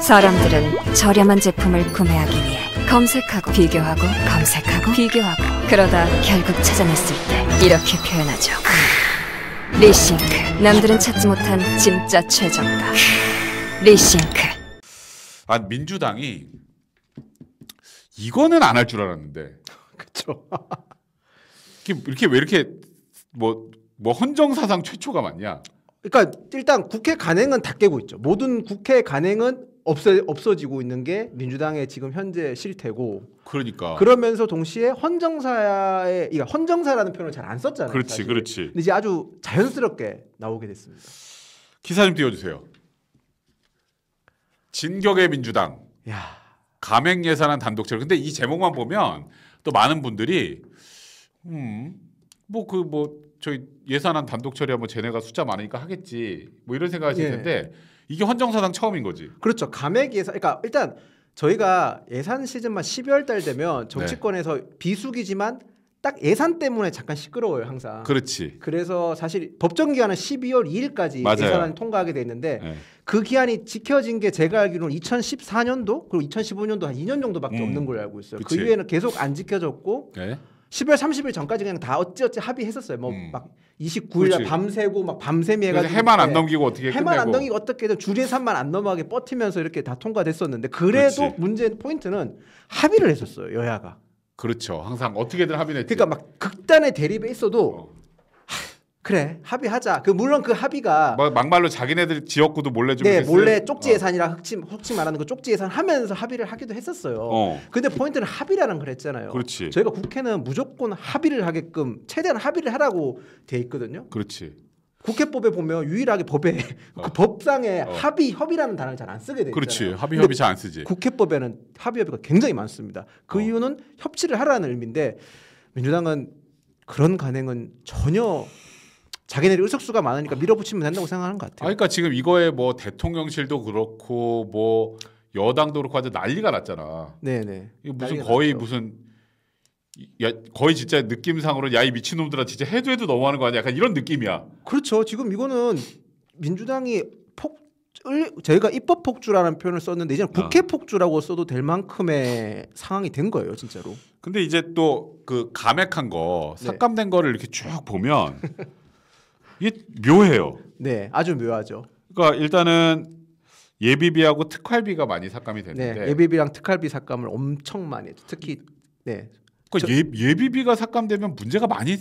사람들은 저렴한 제품을 구매하기 위해 검색하고 비교하고 검색하고 비교하고 그러다 결국 찾아냈을 때 이렇게 표현하죠. 리싱크. 남들은 찾지 못한 진짜 최저가. 리싱크. 아 민주당이 이거는 안 할 줄 알았는데. 그렇죠. 이렇게 왜 이렇게 뭐뭐 뭐, 뭐 헌정 사상 최초가 맞냐? 그러니까 일단 국회 간행은 다 깨고 있죠. 모든 국회 간행은 없애, 없어지고 있는 게 민주당의 지금 현재 실태고. 그러니까. 그러면서 동시에 헌정사의 그 그러니까 헌정사라는 표현을 잘 안 썼잖아요. 그렇지, 사실. 그렇지. 근데 이제 아주 자연스럽게 나오게 됐습니다. 기사 님 띄워주세요. 진격의 민주당. 야. 감행 예산안 단독 처리. 근데 이 제목만 보면 또 많은 분들이 음 뭐 그뭐 그뭐 저희 예산안 단독 처리하면 쟤네가 숫자 많으니까 하겠지 뭐 이런 생각하실 예. 텐데 이게 헌정사상 처음인 거지. 그렇죠. 감액 예산. 그러니까 일단 저희가 예산 시즌만 12월 달 되면 네. 정치권에서 네. 비수기지만 딱 예산 때문에 잠깐 시끄러워요 항상. 그렇지. 그래서 사실 법정 기한은 12월 2일까지 맞아요. 예산안 통과하게 돼 있는데 네. 그 기한이 지켜진 게 제가 알기로는 2014년도 그리고 2015년도 한 2년 정도밖에 음. 없는 걸로 알고 있어요. 그 그치. 그 이후에는 계속 안 지켜졌고 네. 12월 30일 전까지 그냥 다 어찌어찌 합의했었어요. 뭐막 음. 29일 밤새고 막 밤샘이 해가지고 해만 안 예. 넘기고 어떻게 해만 끝내고. 안 넘기고 어떻게든 주례산만 안 넘어가게 버티면서 이렇게 다 통과됐었는데 그래도 문제 포인트는 합의를 했었어요 여야가. 그렇죠. 항상 어떻게든 합의 했죠. 그러니까 막 극단의 대립에 있어도 어. 그래 합의하자. 그 물론 그 합의가 막- 말로 자기네들 지역구도 몰래 좀네 몰래 쪽지 예산이라 어. 혹시 혹시 말하는 그 쪽지 예산 하면서 합의를 하기도 했었어요. 어. 근데 포인트는 합의라는 그랬잖아요 그렇지. 저희가 국회는 무조건 합의를 하게끔 최대한 합의를 하라고 돼 있거든요. 그렇지. 국회법에 보면 유일하게 법에 어. 그 법상에 어. 합의 협의라는 단어를 잘 안 쓰게 돼 있잖아요. 그렇지. 합의 협의 잘 안 쓰지. 국회법에는 합의 협의가 굉장히 많습니다. 그 어. 이유는 협치를 하라는 의미인데 민주당은 그런 관행은 전혀 자기네들이 의석수가 많으니까 밀어붙이면 된다고 생각하는 것 같아요. 그러니까 지금 이거에 뭐 대통령실도 그렇고 뭐 여당도 그렇고 아주 난리가 났잖아. 네네. 네. 이거 무슨 거의 났죠. 무슨 야, 거의 진짜 느낌상으로 야 이 미친놈들아 진짜 해도 해도 너무하는 거 아니야? 약간 이런 느낌이야. 그렇죠. 지금 이거는 민주당이 폭을 저희가 입법 폭주라는 표현을 썼는데 이제 는 국회 아. 폭주라고 써도 될 만큼의 상황이 된 거예요, 진짜로. 근데 이제 또그 감액한 거 네. 삭감된 네. 거를 이렇게 쭉 보면 이게 묘해요. 네, 아주 묘하죠. 그러니까 일단은 예비비하고 특활비가 많이 삭감이 네, 되는데 네, 예비비랑 특활비 삭감을 엄청 많이 해요. 특히 네. 그러니까 예, 예비비가 삭감되면 문제가 많이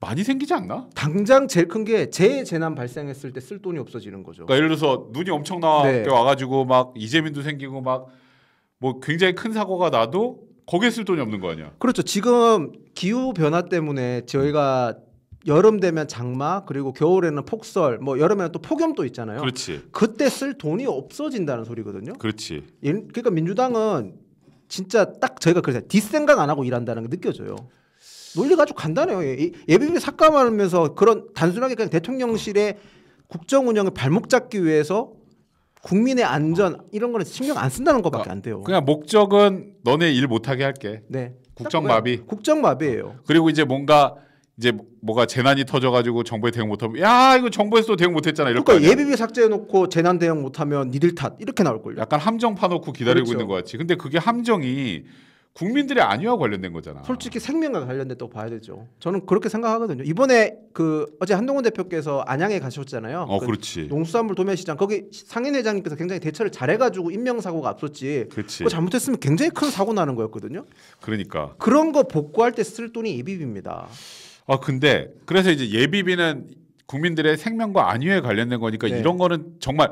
많이 생기지 않나? 당장 제일 큰 게 재재난 발생했을 때 쓸 돈이 없어지는 거죠. 그러니까 예를 들어서 눈이 엄청 나 네. 가지고막 이재민도 생기고 막 뭐 굉장히 큰 사고가 나도 거기에 쓸 돈이 없는 거 아니야? 그렇죠. 지금 기후 변화 때문에 저희가 음. 여름 되면 장마 그리고 겨울에는 폭설 뭐 여름에는 또 폭염도 있잖아요. 그렇지. 그때 쓸 돈이 없어진다는 소리거든요. 그렇지. 그러니까 민주당은 진짜 딱 저희가 그래서 뒷생각 안 하고 일한다는 게 느껴져요. 논리가 아주 간단해요. 예, 비비 삭감하면서 그런 단순하게 그냥 대통령실에 국정 운영을 발목 잡기 위해서 국민의 안전 이런 거는 신경 안 쓴다는 것밖에 그러니까 안 돼요. 그냥 목적은 너네 일 못하게 할게. 네. 국정마비. 국정마비예요. 그리고 이제 뭔가 이제 뭐가 재난이 터져가지고 정부에 대응 못하면 야 이거 정부에서도 대응 못했잖아 이럴 그러니까 예비비 삭제해놓고 재난 대응 못하면 니들 탓 이렇게 나올걸요. 약간 함정 파놓고 기다리고 그렇죠. 있는 것 같지. 근데 그게 함정이 국민들의 안위와 관련된 거잖아. 솔직히 생명과 관련됐다고 봐야 되죠. 저는 그렇게 생각하거든요. 이번에 그 어제 한동훈 대표께서 안양에 가셨잖아요. 어, 그 그렇지 농수산물 도매시장 거기 상인 회장님께서 굉장히 대처를 잘해가지고 인명사고가 앞섰지. 그렇지. 그 잘못했으면 굉장히 큰 사고 나는 거였거든요. 그러니까 그런 거 복구할 때 쓸 돈이 예비비입니다. 아 근데 그래서 이제 예비비는 국민들의 생명과 안위에 관련된 거니까 네. 이런 거는 정말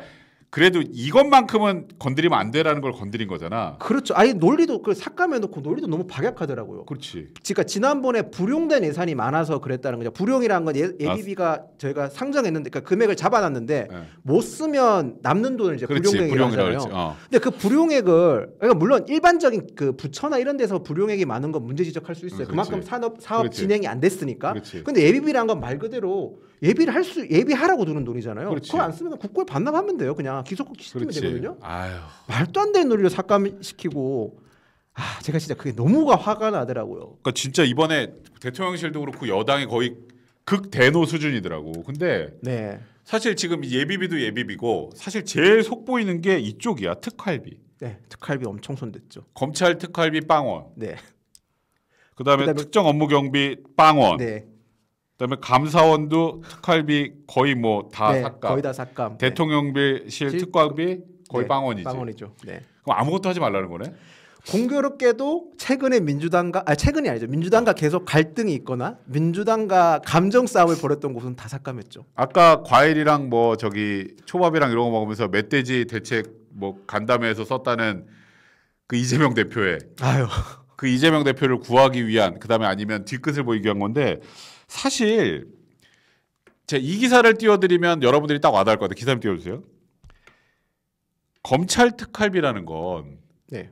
그래도 이것만큼은 건드리면 안 되라는 걸 건드린 거잖아. 그렇죠. 아니 논리도 그 삭감해놓고 논리도 너무 박약하더라고요. 그렇지. 그러니까 지난번에 불용된 예산이 많아서 그랬다는 거죠. 불용이라는 건 예, 비비가 아, 저희가 상정했는데, 그러니까 금액을 잡아놨는데 네. 못 쓰면 남는 돈을 이제 불용액이라잖아요. 어. 근데 그 불용액을 그러니까 물론 일반적인 그 부처나 이런 데서 불용액이 많은 건 문제 지적할 수 있어요. 음, 그만큼 산업 사업 그렇지. 진행이 안 됐으니까. 그렇 근데 예비비라는 건 말 그대로 예비를 할 수 예비하라고 두는 돈이잖아요. 그렇지. 그걸 안 쓰면 국고에 반납하면 돼요. 그냥 기소국 시키면 그렇지. 되거든요. 아유. 말도 안 되는 논리로 삭감시키고 아 제가 진짜 그게 너무가 화가 나더라고요. 그러니까 진짜 이번에 대통령실도 그렇고 여당이 거의 극 대노 수준이더라고. 근데 네. 사실 지금 예비비도 예비비고 사실 제일 속 보이는 게 이쪽이야 특활비. 네, 특활비 엄청 손댔죠. 검찰 특활비 빵원. 네. 그다음에, 그다음에 특정 업무 경비 빵원. 네. 그다음에 감사원도 특활비 거의 뭐다 네, 삭감. 거의 다 삭감. 네. 대통령실 네. 특활비 거의 네, 빵원이지. 빵원이죠. 네. 그럼 아무것도 하지 말라는 거네. 공교롭게도 최근에 민주당과 아 최근이 아니죠 민주당과 계속 갈등이 있거나 민주당과 감정 싸움을 벌였던 곳은 다 삭감했죠. 아까 과일이랑 뭐 저기 초밥이랑 이런 거 먹으면서 멧돼지 대책 뭐 간담회에서 썼다는 그 이재명 대표의 아유 그 이재명 대표를 구하기 위한 그다음에 아니면 뒤끝을 보이기 위한 건데 사실 제 이 기사를 띄워드리면 여러분들이 딱 와닿을 것 같아요. 기사 를 띄워주세요. 검찰 특활비라는 건 네.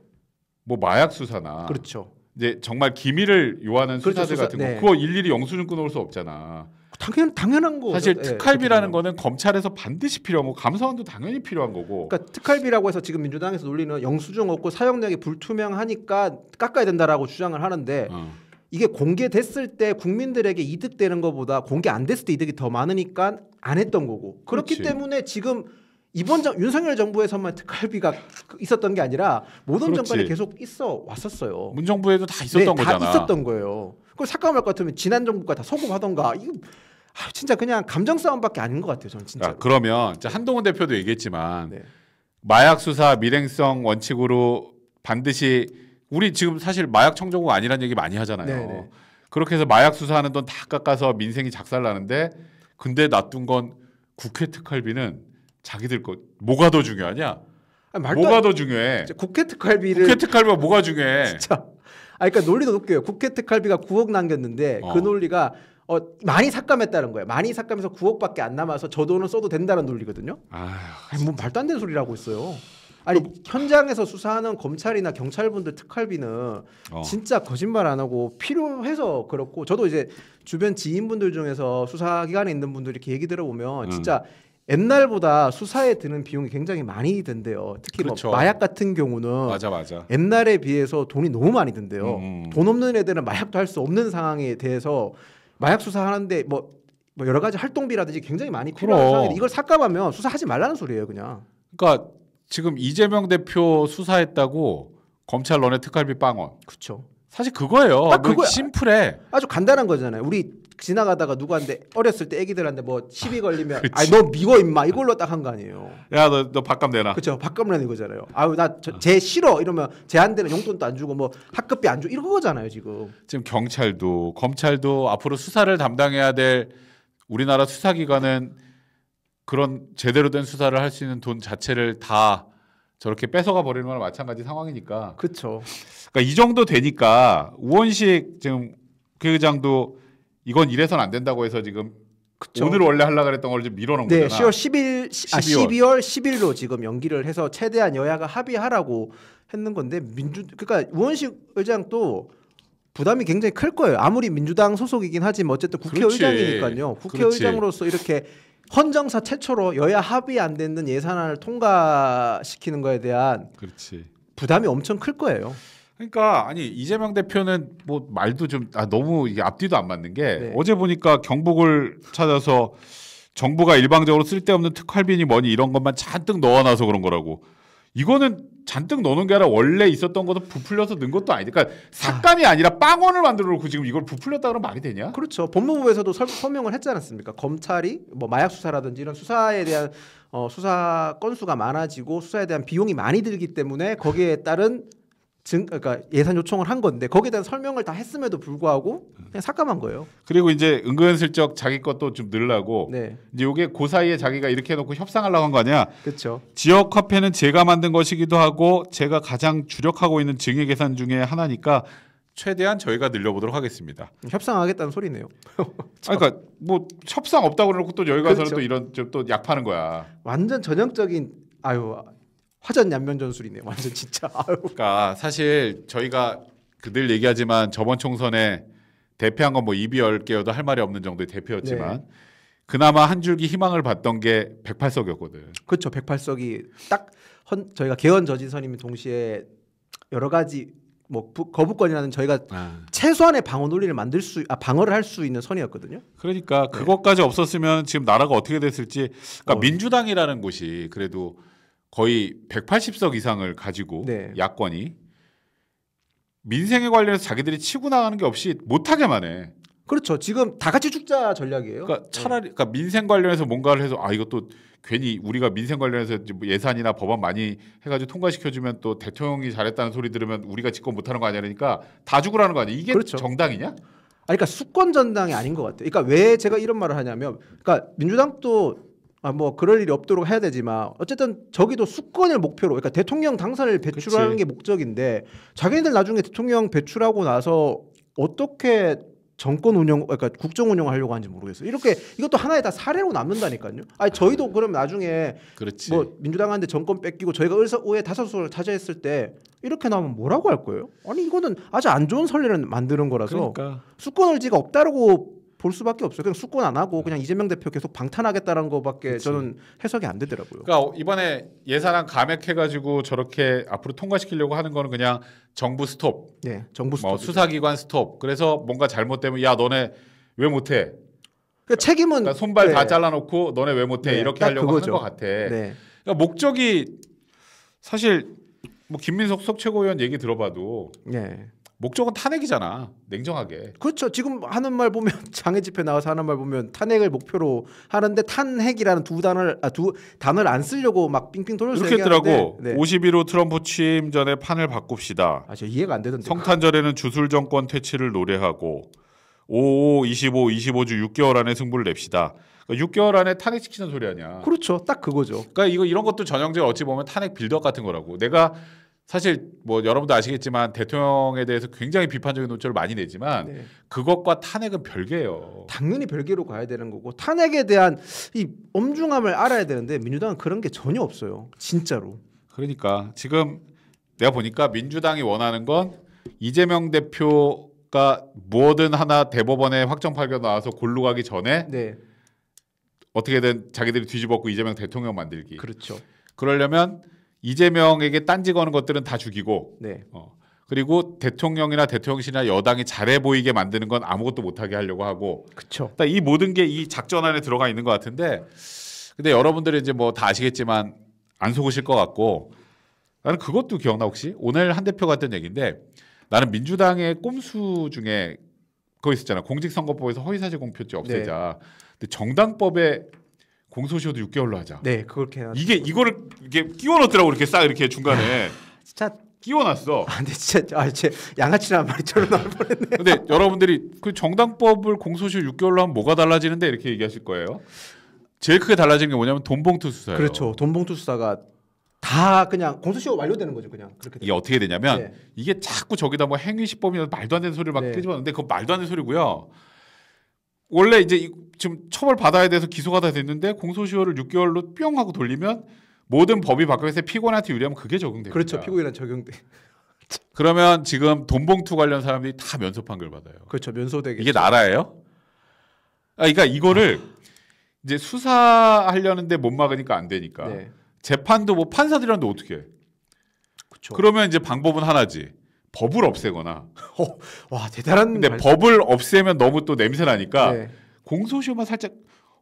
뭐 마약 수사나 그렇죠. 이제 정말 기밀을 요하는 그렇죠, 수사들 같은 거 네. 그거 일일이 영수증 끊어올 수 없잖아. 당연 당연한 거 사실 네, 특활비라는 네, 거는 검찰에서 반드시 필요한 거 감사원도 당연히 필요한 거고 그러니까 특활비라고 해서 지금 민주당에서 놀리는 영수증 없고 사용량이 불투명하니까 깎아야 된다라고 주장을 하는데 어. 이게 공개됐을 때 국민들에게 이득되는 것보다 공개 안 됐을 때 이득이 더 많으니까 안 했던 거고 그렇기 그렇지. 때문에 지금 이번 정, 윤석열 정부에서만 특활비가 있었던 게 아니라 모든 정권에 계속 있어 왔었어요. 문 정부에도 다 있었던 네, 거잖아. 다 있었던 거예요. 그걸 삭감할 것 같으면 지난 정부가 다 소급하던가 이거 아, 진짜 그냥 감정 싸움밖에 아닌 것 같아요. 저는 진짜. 그러면 한동훈 대표도 얘기했지만 네. 마약 수사 밀행성 원칙으로 반드시 우리 지금 사실 마약 청정국 아니란 얘기 많이 하잖아요. 네네. 네. 그렇게 해서 마약 수사하는 돈 다 깎아서 민생이 작살나는데 근데 놔둔 건 국회 특활비는 자기들 것 뭐가 더 중요하냐? 아니, 뭐가 안... 더 중요해? 국회 특활비를 국회 특활비가 뭐가 중요해? 진짜. 아 그러니까 논리도 높게요 국회 특활비가 9억 남겼는데 그 어. 그 논리가 어, 많이 삭감했다는 거예요. 많이 삭감해서 9억밖에 안 남아서 저돈을 써도 된다는 논리거든요. 아니뭐 말도 안 되는 소리라고 있어요. 아니 그, 뭐 현장에서 수사하는 검찰이나 경찰분들 특활비는 어. 진짜 거짓말 안 하고 필요해서 그렇고 저도 이제 주변 지인분들 중에서 수사기관에 있는 분들 이렇게 얘기 들어보면 음. 진짜 옛날보다 수사에 드는 비용이 굉장히 많이 든대요. 특히 뭐 그렇죠. 뭐 마약 같은 경우는 맞아, 맞아. 옛날에 비해서 돈이 너무 많이 든대요. 음. 음. 돈 없는 애들은 마약도 할 수 없는 상황에 대해서 마약 수사하는데 뭐, 뭐 여러 가지 활동비라든지 굉장히 많이 필요한 상황인데 이걸 삭감하면 수사하지 말라는 소리예요, 그냥. 그러니까 지금 이재명 대표 수사했다고 검찰 너네 특활비 빵원. 그렇죠. 사실 그거예요. 딱 그 그거 심플해. 아주 간단한 거잖아요. 우리 지나가다가 누구한테 어렸을 때 애기들한테 뭐 시비 걸리면 아니 너 미워 임마 이걸로 딱 한 거 아니에요. 야 너 너 밥값 내놔. 그렇죠. 밥값 내는 거잖아요. 아유 나제 싫어 이러면 제한되는 용돈도 안 주고 뭐 학급비 안 주고 이런 거잖아요 지금. 지금 경찰도 검찰도 앞으로 수사를 담당해야 될 우리나라 수사기관은 그런 제대로 된 수사를 할 수 있는 돈 자체를 다 저렇게 뺏어가 버리는 거랑 마찬가지 상황이니까. 그렇죠. 그러니까 이 정도 되니까 우원식 지금 국회장도 이건 이래선 안 된다고 해서 지금 그쵸. 오늘 원래 하려 그랬던 걸 지금 밀어놓은 네, 거잖아. 10월 1 1 아, 12월 10일로 지금 연기를 해서 최대한 여야가 합의하라고 했는 건데 민주 그러니까 우원식 의장도 부담이 굉장히 클 거예요. 아무리 민주당 소속이긴 하지만 어쨌든 국회의장이니까요. 국회의장으로서 이렇게 헌정사 최초로 여야 합의 안 되는 예산안을 통과시키는 거에 대한 그렇지. 부담이 엄청 클 거예요. 그러니까 아니 이재명 대표는 뭐 말도 좀 아, 너무 이게 앞뒤도 안 맞는 게 네. 어제 보니까 경북을 찾아서 정부가 일방적으로 쓸데없는 특활비니 뭐니 이런 것만 잔뜩 넣어놔서 그런 거라고 이거는 잔뜩 넣는 게 아니라 원래 있었던 것도 부풀려서 넣은 것도 아니니까 그러니까 삭감이 아. 니라 빵원을 만들어 놓고 지금 이걸 부풀렸다 그러면 말이 되냐? 그렇죠. 법무부에서도 설, 설명을 했지 않았습니까? 검찰이 뭐 마약 수사라든지 이런 수사에 대한 어, 수사 건수가 많아지고 수사에 대한 비용이 많이 들기 때문에 거기에 따른 증, 그러니까 예산 요청을 한 건데 거기에 대한 설명을 다 했음에도 불구하고 그냥 삭감한 거예요. 그리고 이제 은근슬쩍 자기 것도 좀 늘라고 네. 이제 요게 그 사이에 자기가 이렇게 해놓고 협상하려고 한 거 아니야? 그렇죠. 지역 화폐는 제가 만든 것이기도 하고 제가 가장 주력하고 있는 증액 계산 중에 하나니까 최대한 저희가 늘려보도록 하겠습니다. 협상하겠다는 소리네요. 그러니까 뭐 협상 없다고 그러고 또 여기 가서는 그렇죠. 또 이런 또약 파는 거야. 완전 전형적인 아유 화전 양면 전술이네 요 완전 진짜. 아유. 그러니까 사실 저희가 그들 얘기하지만 저번 총선에 대표한건 뭐 입이 열 개여도 할 말이 없는 정도의 대표였지만 네. 그나마 한 줄기 희망을 봤던 게 108석이었거든. 그렇죠. 108석이 딱 헌, 저희가 개헌 저지선임이 동시에 여러 가지 뭐 부, 거부권이라는 저희가 아. 최소한의 방어 논리를 만들 수, 아, 방어를 할 수 있는 선이었거든요. 그러니까 네. 그것까지 없었으면 지금 나라가 어떻게 됐을지, 그러니까 어. 민주당이라는 곳이 그래도 거의 180석 이상을 가지고 네. 야권이 민생에 관련해서 자기들이 치고 나가는 게 없이 못하게만 해. 그렇죠. 지금 다 같이 죽자 전략이에요. 그러니까 네. 차라리 네. 그러니까 민생 관련해서 뭔가를 해서 아 이것도 괜히 우리가 민생 관련해서 뭐 예산이나 법안 많이 해가지고 통과시켜주면 또 대통령이 잘했다는 소리 들으면 우리가 집권 못하는 거 아니야 그러니까 다 죽으라는 거 아니야 이게 그렇죠. 정당이냐? 아 그러니까 수권 전당이 아닌 것 같아요. 그러니까 왜 제가 이런 말을 하냐면, 그러니까 민주당도 아뭐 그럴 일이 없도록 해야 되지만 어쨌든 저기도 수권을 목표로 그러니까 대통령 당선을 배출하는 그치. 게 목적인데 자기네들 나중에 대통령 배출하고 나서 어떻게 정권 운영 그러니까 국정 운영을 하려고 하는지 모르겠어요. 이렇게 이것도 하나의 다 사례로 남는다니까요. 아니 저희도 그럼 나중에 그렇지. 뭐 민주당한테 정권 뺏기고 저희가 의회 석 다수를 섯 차지했을 때 이렇게 나오면 뭐라고 할 거예요? 아니 이거는 아주 안 좋은 선례를 만드는 거라서 그러니까. 수권 의지가 없다라고 볼 수밖에 없어요. 그냥 수권 안 하고 네. 그냥 이재명 대표 계속 방탄하겠다는 거밖에 그치. 저는 해석이 안 되더라고요. 그러니까 이번에 예산안 감액해가지고 저렇게 앞으로 통과시키려고 하는 거는 그냥 정부 스톱, 네, 정부 스톱, 뭐 수사기관 스톱. 그래서 뭔가 잘못되면 야 너네 왜 못해? 그러니까 책임은 그러니까 손발 네. 다 잘라놓고 너네 왜 못해 네, 이렇게 하려고 그거죠. 하는 것 같아. 네. 그러니까 목적이 사실 뭐 김민석 석최고위원 얘기 들어봐도 네. 목적은 탄핵이잖아. 냉정하게. 그렇죠. 지금 하는 말 보면 장애 집회 나와서 하는 말 보면 탄핵을 목표로 하는데 탄핵이라는 두 단어를 아, 두 단어를 안 쓰려고 막 빙빙 돌려서 이렇게 했더라고. 네. 51호 트럼프 취임 전에 판을 바꿉시다. 아, 저 이해가 안 되던데. 성탄절에는 주술 정권 퇴치를 노래하고 5, 5, 25, 25주 6개월 안에 승부를 냅시다. 그러니까 6개월 안에 탄핵시키는 소리 아니야. 그렇죠. 딱 그거죠. 그러니까 이거 이런 것도 전형적으 어찌 보면 탄핵 빌드업 같은 거라고. 내가 사실 뭐 여러분도 아시겠지만 대통령에 대해서 굉장히 비판적인 논조를 많이 내지만 네. 그것과 탄핵은 별개예요. 당연히 별개로 가야 되는 거고 탄핵에 대한 이 엄중함을 알아야 되는데 민주당은 그런 게 전혀 없어요. 진짜로. 그러니까 지금 내가 보니까 민주당이 원하는 건 이재명 대표가 뭐든 하나 대법원에 확정 판결 나와서 골로 가기 전에 네. 어떻게든 자기들이 뒤집어엎고 이재명 대통령 만들기. 그렇죠. 그러려면 이재명에게 딴지 거는 것들은 다 죽이고 네. 어, 그리고 대통령이나 대통령실이나 여당이 잘해 보이게 만드는 건 아무것도 못하게 하려고 하고 그쵸. 그러니까 이 모든 게 이 작전 안에 들어가 있는 것 같은데 근데 여러분들이 이제 뭐 다 아시겠지만 안 속으실 것 같고 나는 그것도 기억나 혹시 오늘 한 대표가 했던 얘기인데 나는 민주당의 꼼수 중에 그거 있었잖아 공직선거법에서 허위사실 공표죄 없애자 네. 근데 정당법에 공소시효도 6개월로 하자. 네, 그렇게 해 이게 이거를 이게 끼워 넣더라고 이렇게 싹 이렇게 중간에. 아, 진짜 끼워놨어. 아, 근데 진짜 아, 제 양아치란 말처럼 나올 뻔했네. 근데 여러분들이 그 정당법을 공소시효 6개월로 하면 뭐가 달라지는데 이렇게 얘기하실 거예요. 제일 크게 달라진 게 뭐냐면 돈봉투 수사예요. 그렇죠. 돈봉투 수사가 다 그냥 공소시효 완료되는 거죠, 그냥. 그렇게 이게 어떻게 되냐면 네. 이게 자꾸 저기다 뭐 행위시법이나 말도 안 되는 소리를 막 네. 끄집어는데 그거 말도 안 되는 소리고요. 원래 이제 지금 처벌 받아야 돼서 기소가 다 됐는데 공소시효를 6개월로 뿅 하고 돌리면 모든 법이 바뀌면서 피고인한테 유리하면 그게 적용돼요. 그렇죠. 피고인한 적용돼. 그러면 지금 돈봉투 관련 사람들이 다 면소 판결 받아요. 그렇죠. 면소되게. 이게 나라예요? 아, 그러니까 이거를 이제 수사하려는데 못 막으니까 안 되니까 네. 재판도 뭐 판사들이랑도 어떻게 해? 그쵸. 그러면 이제 방법은 하나지. 법을 없애거나 어, 와 대단한 근데 말... 법을 없애면 너무 또 냄새 나니까 네. 공소시효만 살짝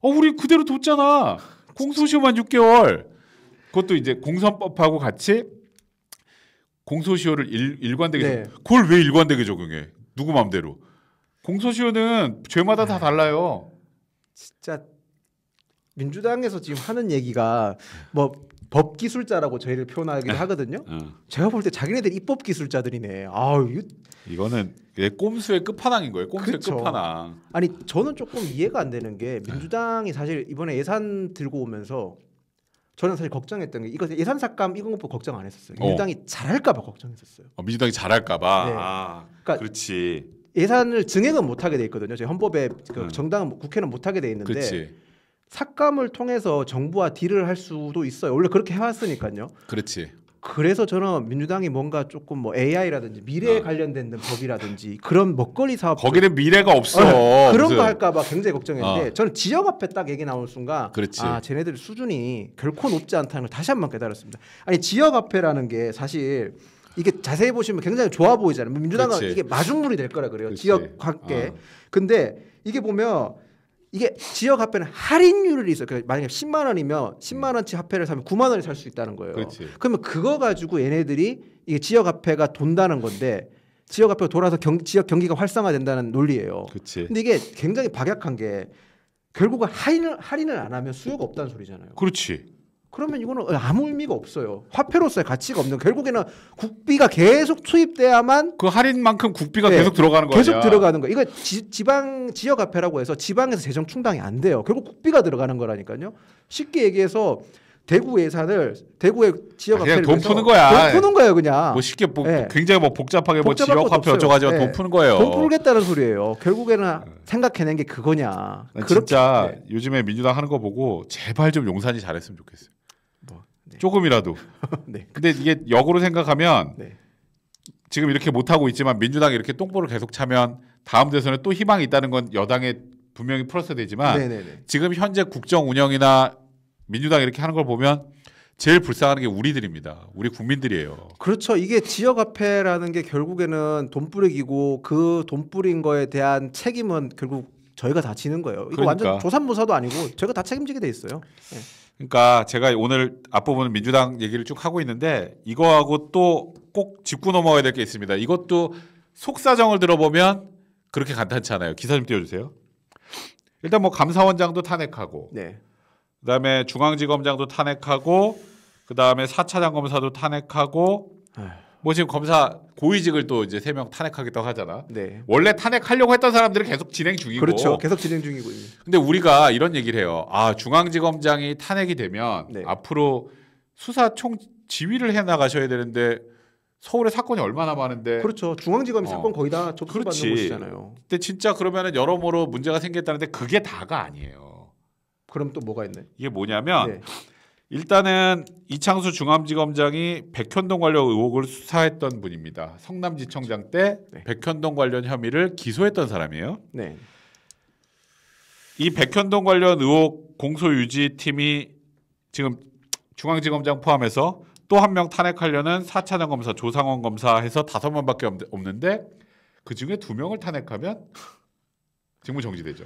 어 우리 그대로 뒀잖아 공소시효만 6개월 그것도 이제 공선법하고 같이 공소시효를 일, 관되게 네. 그걸 왜 일관되게 적용해 누구 맘대로 공소시효는 죄마다 네. 다 달라요 진짜 민주당에서 지금 하는 얘기가 뭐법 기술자라고 저희를 표현하기도 네. 하거든요. 어. 제가 볼 때 자기네들 입법 기술자들이네. 아, 유거 이거는 꼼수의 끝판왕인 거예요. 꼼수의 그쵸. 그렇죠. 끝판왕. 아니 저는 조금 네. 이해가 안 되는 게 민주당이 사실 이번에 예산 들고 오면서 저는 사실 걱정했던 게 이거 예산 삭감 이런 것도 뭐 걱정 안 했었어요. 어. 민주당이 어. 잘할까봐 걱정했었어요. 어, 민주당이 잘할까봐. 네. 아, 그러니까 그렇지. 예산을 증액은 못하게 돼 있거든요. 저희 헌법에 그 정당은 뭐 국회는 못하게 돼 있는데. 그렇지. 삭감을 통해서 정부와 딜을 할 수도 있어요. 원래 그렇게 해왔으니까요. 그렇지. 그래서 저는 민주당이 뭔가 조금 뭐 AI라든지 미래에 아. 관련된 법이라든지 그런 먹거리 사업 거기는 미래가 없어 어, 그런 거 할까봐 굉장히 걱정했는데 어. 저는 지역 앞에 딱 얘기 나올 순간 그렇지. 아 쟤네들 수준이 결코 높지 않다는 걸 다시 한 번 깨달았습니다. 아니 지역 앞에라는 게 사실 이게 자세히 보시면 굉장히 좋아 보이잖아요. 민주당은 그렇지. 이게 마중물이 될 거라 그래요. 그렇지. 지역 관계. 아. 근데 이게 보면 이게 지역 화폐는 할인율이 있어요. 그러니까 만약에 10만 원이면 10만 음. 원치 화폐를 사면 9만 원에 살 수 있다는 거예요. 그렇지. 그러면 그거 가지고 얘네들이 이게 지역 화폐가 돈다는 건데 지역 화폐가 돌아서 경, 지역 경기가 활성화된다는 논리예요. 그치. 근데 이게 굉장히 박약한 게 결국은 할인을 할인을 안 하면 수요가 없다는 소리잖아요. 그렇지. 그러면 이거는 아무 의미가 없어요. 화폐로서의 가치가 없는 결국에는 국비가 계속 투입돼야만 그 할인만큼 국비가 네, 계속 들어가는 거예 계속 아니야. 들어가는 거. 이거 지, 지방 지역 화폐라고 해서 지방에서 재정 충당이 안 돼요. 결국 국비가 들어가는 거라니까요. 쉽게 얘기해서 대구 예산을 대구의 지역 화폐를 아, 돈 푸는 거야. 돈 푸는 거예요, 그냥. 뭐 쉽게 뭐, 네. 굉장히 뭐 복잡하게 뭐 지역 화폐 여쭤 가지고 네. 돈 예. 푸는 거예요. 돈 풀겠다는 소리예요. 결국에는 예. 생각해낸 게 그거냐. 진짜 네. 요즘에 민주당 하는 거 보고 제발 좀 용산이 잘했으면 좋겠어요. 뭐 네. 조금이라도. 네. 근데 이게 역으로 생각하면 네. 지금 이렇게 못 하고 있지만 민주당이 이렇게 똥보를 계속 차면 다음 대선에 또 희망이 있다는 건 여당의 분명히 풀어서 되지만 네네네. 네, 지금 현재 국정 운영이나 민주당이 이렇게 하는 걸 보면 제일 불쌍한 게 우리들입니다. 우리 국민들이에요. 그렇죠. 이게 지역 화폐라는 게 결국에는 돈뿌리기고 그 돈뿌린 거에 대한 책임은 결국 저희가 다 지는 거예요. 이거 그러니까. 완전 조산모사도 아니고 저희가 다 책임지게 돼 있어요. 네. 그러니까 제가 오늘 앞부분 민주당 얘기를 쭉 하고 있는데 이거하고 또 꼭 짚고 넘어가야 될 게 있습니다. 이것도 속사정을 들어보면 그렇게 간단치 않아요. 기사 좀 띄워주세요. 일단 뭐 감사원장도 탄핵하고 네. 그다음에 중앙지검장도 탄핵하고 그다음에 사차 장검사도 탄핵하고 네. 뭐 지금 검사 고위직을 또 이제 세 명 탄핵하겠다고 하잖아. 네. 원래 탄핵하려고 했던 사람들은 계속 진행 중이고. 그렇죠. 계속 진행 중이고. 근데 우리가 이런 얘기를 해요. 아 중앙지검장이 탄핵이 되면 네. 앞으로 수사 총 지휘를 해 나가셔야 되는데 서울에 사건이 얼마나 많은데 그렇죠 중앙지검이 어. 사건 거의 다 접수받는 그렇지. 곳이잖아요. 근데 진짜 그러면은 여러모로 문제가 생겼다는데 그게 다가 아니에요. 그럼 또 뭐가 있나요? 이게 뭐냐면 네. 일단은 이창수 중앙지검장이 백현동 관련 의혹을 수사했던 분입니다. 성남지청장 때 네. 백현동 관련 혐의를 기소했던 사람이에요. 네. 이 백현동 관련 의혹 공소유지팀이 지금 중앙지검장 포함해서 또 한 명 탄핵하려는 사차장 검사 조상원 검사 해서 다섯 명밖에 없는데 그 중에 두 명을 탄핵하면 직무 정지되죠.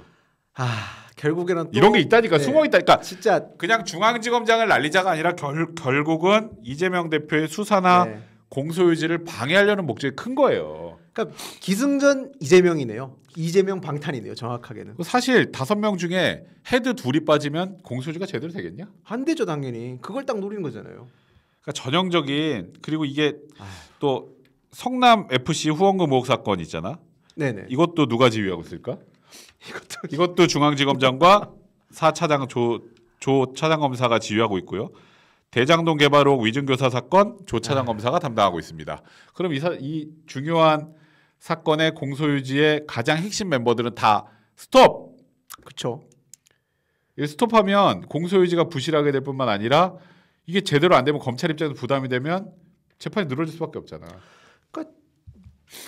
아 결국에는 이런 게 있다니까 네. 숨어 있다니까 그러니까 진짜 그냥 중앙지검장을 날리자가 아니라 결, 결국은 이재명 대표의 수사나 네. 공소유지를 방해하려는 목적이 큰 거예요. 그러니까 기승전 이재명이네요. 이재명 방탄이네요. 정확하게는. 뭐 사실 다섯 명 중에 헤드 둘이 빠지면 공소유지가 제대로 되겠냐? 안 되죠 당연히. 그걸 딱 노리는 거잖아요. 그러니까 전형적인 그리고 이게 아휴. 또 성남 FC 후원금 의혹 사건 있잖아. 네네. 이것도 누가 지휘하고 있을까? 이것도, 이것도 중앙지검장과 4차장 조, 조 차장검사가 지휘하고 있고요. 대장동 개발옥 위증교사 사건 조 차장검사가 아. 담당하고 있습니다. 그럼 이, 사, 이 중요한 사건의 공소유지의 가장 핵심 멤버들은 다 스톱. 그렇 스톱하면 공소유지가 부실하게 될 뿐만 아니라 이게 제대로 안 되면 검찰 입장에서 부담이 되면 재판이 늘어질 수밖에 없잖아. 그러니까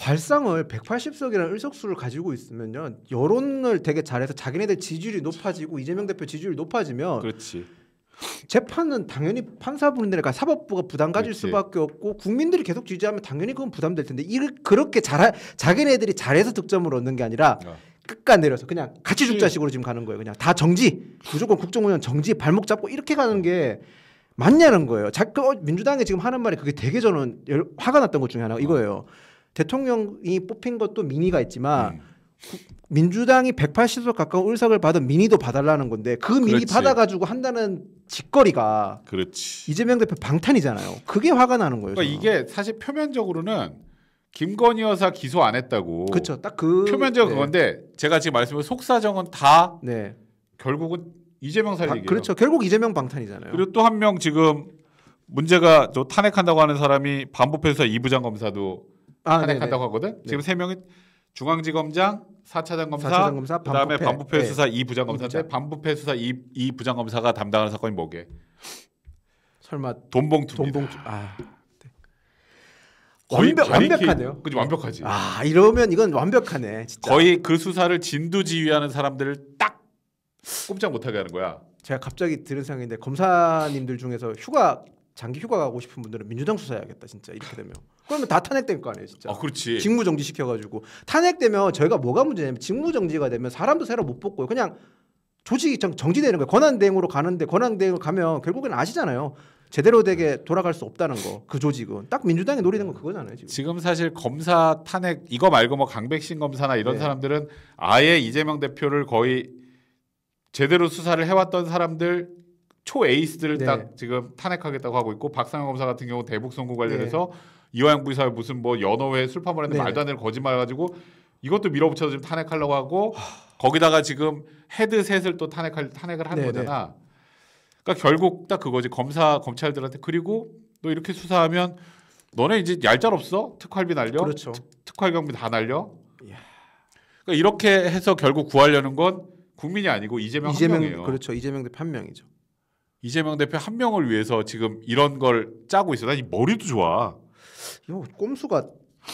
발상을 180석이라는 을석수를 가지고 있으면요 여론을 되게 잘해서 자기네들 지지율이 높아지고 이재명 대표 지지율이 높아지면 그렇지. 재판은 당연히 판사분들에가 사법부가 부담 가질 그렇지. 수밖에 없고 국민들이 계속 지지하면 당연히 그건 부담될 텐데 이 그렇게 잘 자기네들이 잘해서 득점을 얻는 게 아니라 어. 끝까 지 내려서 그냥 같이 죽자식으로 지금 가는 거예요. 그냥 다 정지 무조건 국정운영 정지 발목 잡고 이렇게 가는 게 맞냐는 거예요. 자, 그 어, 민주당이 지금 하는 말이 그게 되게 저는 화가 났던 것 중에 하나가 어. 이거예요. 어. 대통령이 뽑힌 것도 민의가 있지만 음. 민주당이 180석 가까운 의석을 받은 민의도 받달라는 건데 그 민의 그렇지. 받아가지고 한다는 짓거리가 그렇지. 이재명 대표 방탄이잖아요. 그게 화가 나는 거예요. 그러니까 이게 사실 표면적으로는 김건희 여사 기소 안 했다고. 그렇죠. 딱 그 표면적 네. 건데 제가 지금 말씀을 속사정은 다 네. 결국은 이재명 살리기. 그렇죠. 결국 이재명 방탄이잖아요. 그리고 또 한 명 지금 문제가 저 탄핵한다고 하는 사람이 반부패사 이부장 검사도 아, 탄핵한다고 하거든. 네. 지금 세 명이 중앙지검장, 4차장 검사, 4차장 검사 그다음에 반부패, 네. 수사 네. 이 부장 검사인데 반부패 수사 이, 이 부장 검사가 담당하는 사건이 뭐게? 설마 돈봉투 돈봉투 아 네. 거의 완벽, 완벽하네요. 그지 완벽하지. 아 이러면 이건 완벽하네. 진짜. 거의 그 수사를 진두지휘하는 사람들을 딱 꼼짝 못하게 하는 거야. 제가 갑자기 들은 생각인데 검사님들 중에서 휴가 장기 휴가 가고 싶은 분들은 민주당 수사해야겠다 진짜 이렇게 되면 그러면 다 탄핵될 거 아니에요 진짜 아 그렇지 직무 정지 시켜가지고 탄핵되면 저희가 뭐가 문제냐면 직무 정지가 되면 사람도 새로 못 뽑고요 그냥 조직이 정지되는 거예요 권한 대행으로 가는데 권한 대행으로 가면 결국엔 아시잖아요 제대로 되게 돌아갈 수 없다는 거 그 조직은 딱 민주당이 노리는 건 그거잖아요 지금. 지금 사실 검사 탄핵 이거 말고 뭐 강백신 검사나 이런 네. 사람들은 아예 이재명 대표를 거의 제대로 수사를 해왔던 사람들 초 에이스들을 네. 딱 지금 탄핵하겠다고 하고 있고 박상현 검사 같은 경우 대북 선거 관련해서 네. 이화영 부이사의 무슨 뭐 연어회 술판을 했는데 네. 말도 안 되는 거짓말 가지고 이것도 밀어붙여서 지금 탄핵하려고 하고 거기다가 지금 헤드셋을 또 탄핵할 탄핵을 한네 네. 거잖아. 그러니까 결국 딱 그거지 검사 검찰들한테 그리고 너 이렇게 수사하면 너네 이제 얄짤 없어 특활비 날려 그렇죠. 특, 활경비다 날려. 그러니까 이렇게 해서 결국 구하려는 건 국민이 아니고 이재명 이재명, 이에요 그렇죠. 이재명 대표 한 명이죠. 이재명 대표 한 명을 위해서 지금 이런 걸 짜고 있어. 난이 머리도 좋아. 이거 꼼수가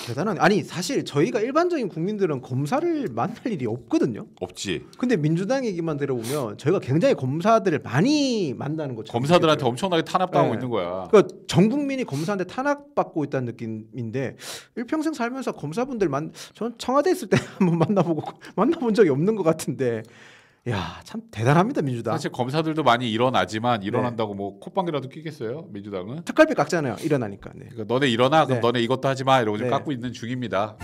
대단한. 아니 사실 저희가 일반적인 국민들은 검사를 만날 일이 없거든요. 없지. 근데 민주당 얘기만 들어보면 저희가 굉장히 검사들을 많이 만나는 거죠. 검사들한테 엄청나게 탄압당하고 네. 있는 거야. 그러니까 전 국민이 검사한테 탄압받고 있다는 느낌인데 일평생 살면서 검사분들만 전 청와대 있을 때 한번 만나보고 만나본 적이 없는 것 같은데 야, 참 대단합니다 민주당. 사실 검사들도 많이 일어나지만 네. 일어난다고 네. 뭐 콧방귀라도 끼겠어요 민주당은? 특갈비 깎잖아요 일어나니까. 네. 그러니까 너네 일어나 그럼 네. 너네 이것도 하지 마 이러고 지금 네. 깎고 있는 중입니다.